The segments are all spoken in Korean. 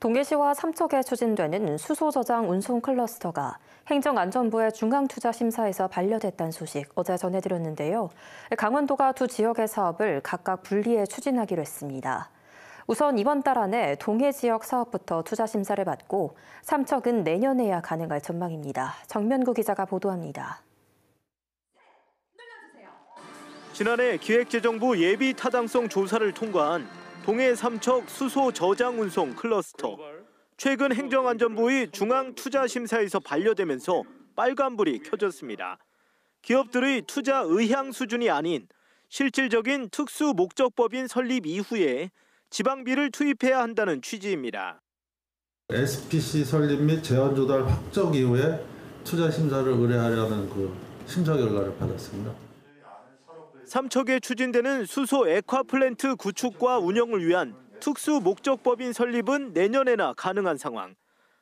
동해시와 삼척에 추진되는 수소 저장 운송 클러스터가 행정안전부의 중앙투자심사에서 반려됐다는 소식 어제 전해드렸는데요. 강원도가 두 지역의 사업을 각각 분리해 추진하기로 했습니다. 우선 이번 달 안에 동해 지역 사업부터 투자 심사를 받고 삼척은 내년에야 가능할 전망입니다. 정면구 기자가 보도합니다. 지난해 기획재정부 예비 타당성 조사를 통과한 동해 삼척 수소 저장 운송 클러스터. 최근 행정안전부의 중앙투자심사에서 반려되면서 빨간불이 켜졌습니다. 기업들의 투자 의향 수준이 아닌 실질적인 특수 목적법인 설립 이후에 지방비를 투입해야 한다는 취지입니다. SPC 설립 및 재원 조달 확정 이후에 투자 심사를 의뢰하려는 그 심사 결과를 받았습니다. 삼척에 추진되는 수소 액화 플랜트 구축과 운영을 위한 특수 목적법인 설립은 내년에나 가능한 상황.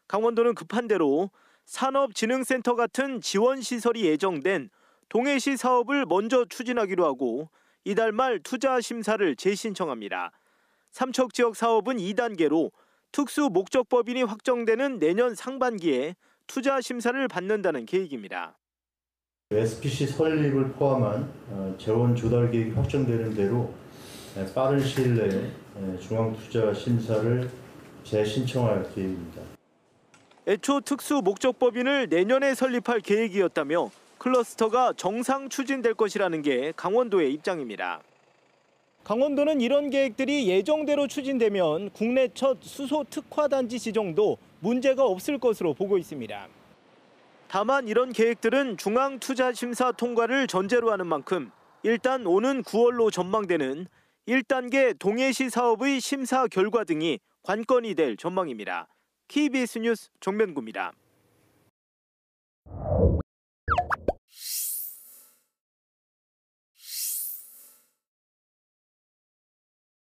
강원도는 급한 대로 산업진흥센터 같은 지원시설이 예정된 동해시 사업을 먼저 추진하기로 하고 이달 말 투자 심사를 재신청합니다. 삼척 지역 사업은 2단계로 특수 목적법인이 확정되는 내년 상반기에 투자 심사를 받는다는 계획입니다. SPC 설립을 포함한 어, 재원 조달 계획이 확정되는 대로 빠른 시일 내에 중앙투자 심사를 재신청할 계획입니다. 애초 특수 목적법인을 내년에 설립할 계획이었다며 클러스터가 정상 추진될 것이라는 게 강원도의 입장입니다. 강원도는 이런 계획들이 예정대로 추진되면 국내 첫 수소 특화단지 지정도 문제가 없을 것으로 보고 있습니다. 다만 이런 계획들은 중앙투자심사 통과를 전제로 하는 만큼 일단 오는 9월로 전망되는 1단계 동해시 사업의 심사 결과 등이 관건이 될 전망입니다. KBS 뉴스 정면구입니다.